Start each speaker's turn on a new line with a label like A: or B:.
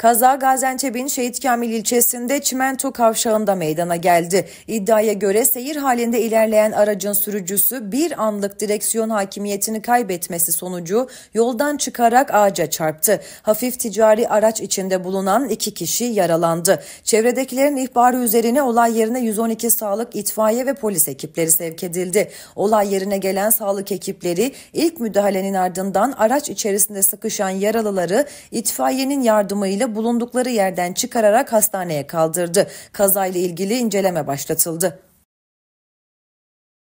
A: Kaza Gaziantep'in Şehit Kamil ilçesinde Çimento kavşağında meydana geldi. İddiaya göre seyir halinde ilerleyen aracın sürücüsü bir anlık direksiyon hakimiyetini kaybetmesi sonucu yoldan çıkarak ağaca çarptı. Hafif ticari araç içinde bulunan iki kişi yaralandı. Çevredekilerin ihbarı üzerine olay yerine 112 sağlık, itfaiye ve polis ekipleri sevk edildi. Olay yerine gelen sağlık ekipleri ilk müdahalenin ardından araç içerisinde sıkışan yaralıları itfaiyenin yardımıyla bulundukları yerden çıkararak hastaneye kaldırdı. Kazayla ilgili inceleme başlatıldı.